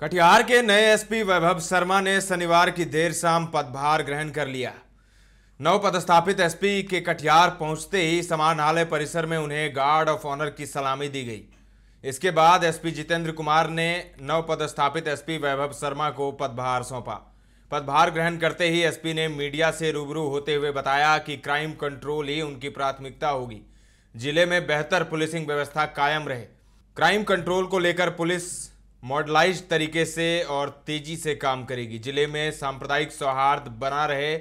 कटिहार के नए एसपी वैभव शर्मा ने शनिवार की देर शाम पदभार ग्रहण कर लिया नव पदस्थापित एसपी के कटिहार पहुंचते ही समाहरणालय परिसर में उन्हें गार्ड ऑफ ऑनर की सलामी दी गई इसके बाद एसपी जितेंद्र कुमार ने नव पदस्थापित एसपी वैभव शर्मा को पदभार सौंपा पदभार ग्रहण करते ही एसपी ने मीडिया से रूबरू होते हुए बताया कि क्राइम कंट्रोल ही उनकी प्राथमिकता होगी जिले में बेहतर पुलिसिंग व्यवस्था कायम रहे क्राइम कंट्रोल को लेकर पुलिस मॉडलाइज तरीके से और तेजी से काम करेगी जिले में सांप्रदायिक सौहार्द बना रहे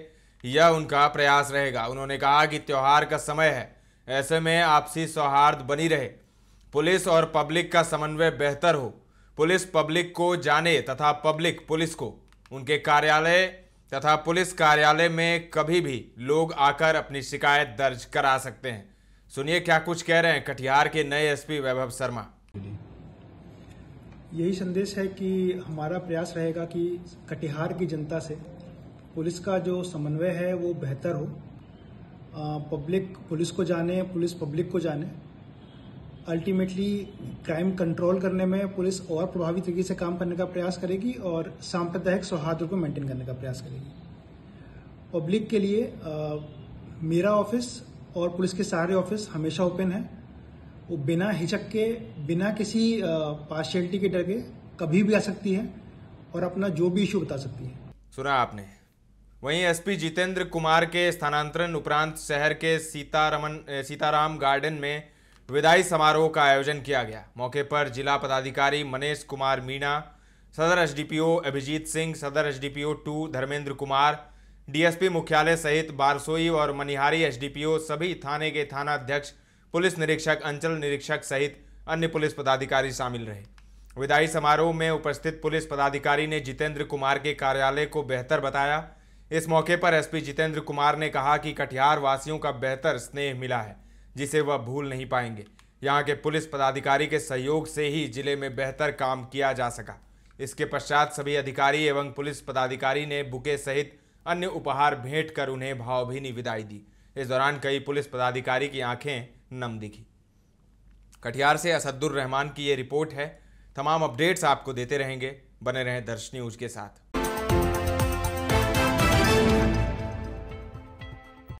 यह उनका प्रयास रहेगा उन्होंने कहा कि त्यौहार का समय है ऐसे में आपसी सौहार्द बनी रहे पुलिस और पब्लिक का समन्वय बेहतर हो पुलिस पब्लिक को जाने तथा पब्लिक पुलिस को उनके कार्यालय तथा पुलिस कार्यालय में कभी भी लोग आकर अपनी शिकायत दर्ज करा सकते हैं सुनिए क्या कुछ कह रहे हैं कटिहार के नए एसपी वैभव शर्मा यही संदेश है कि हमारा प्रयास रहेगा कि कटिहार की जनता से पुलिस का जो समन्वय है वो बेहतर हो पब्लिक पुलिस को जाने पुलिस पब्लिक को जाने अल्टीमेटली क्राइम कंट्रोल करने में पुलिस और प्रभावी तरीके से काम करने का प्रयास करेगी और सांप्रदायिक सौहार्द को मेंटेन करने का प्रयास करेगी पब्लिक के लिए आ, मेरा ऑफिस और पुलिस के सारे ऑफिस हमेशा ओपन है वो बिना हिचक के बिना किसी पार्शियलिटी के डर के कभी भी आ सकती है और अपना जो भी इशू बता सकती है सुना आपने वहीं एसपी जितेंद्र कुमार के स्थानांतरण उपरांत शहर के सीतारमन सीताराम गार्डन में विदाई समारोह का आयोजन किया गया मौके पर जिला पदाधिकारी मनीष कुमार मीणा सदर एसडीपीओ अभिजीत सिंह सदर SDPO two Dharmendra Kumar DSP मुख्यालय सहित बारसोई और मनिहारी एसडीपीओ सभी थाने के थानाध्यक्ष पुलिस निरीक्षक अंचल निरीक्षक सहित अन्य पुलिस पदाधिकारी शामिल रहे विदाई समारोह में उपस्थित पुलिस पदाधिकारी ने जितेंद्र कुमार के कार्यालय को बेहतर बताया इस मौके पर एसपी जितेंद्र कुमार ने कहा कि कटिहार वासियों का बेहतर स्नेह मिला है जिसे वह भूल नहीं पाएंगे यहाँ के पुलिस पदाधिकारी के सहयोग से ही जिले में बेहतर काम किया जा सका इसके पश्चात सभी अधिकारी एवं पुलिस पदाधिकारी ने बुके सहित अन्य उपहार भेंट कर उन्हें भावभीनी विदाई दी इस दौरान कई पुलिस पदाधिकारी की आंखें नम दिखी कटिहार से असदुर रहमान की ये रिपोर्ट है तमाम अपडेट्स आपको देते रहेंगे बने रहें दर्श न्यूज के साथ